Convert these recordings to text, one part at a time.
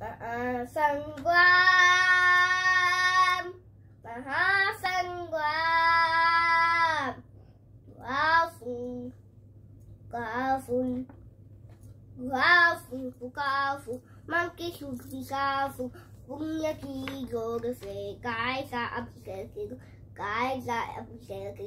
Sangguam Maha Sangguam Guafu Guafu Guafu Guafu Monkey Suki Guafu Unha Kigo Gase Gaisa Absente Gaisa Absente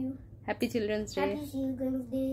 you. Happy Children's Day. Happy Children's Day.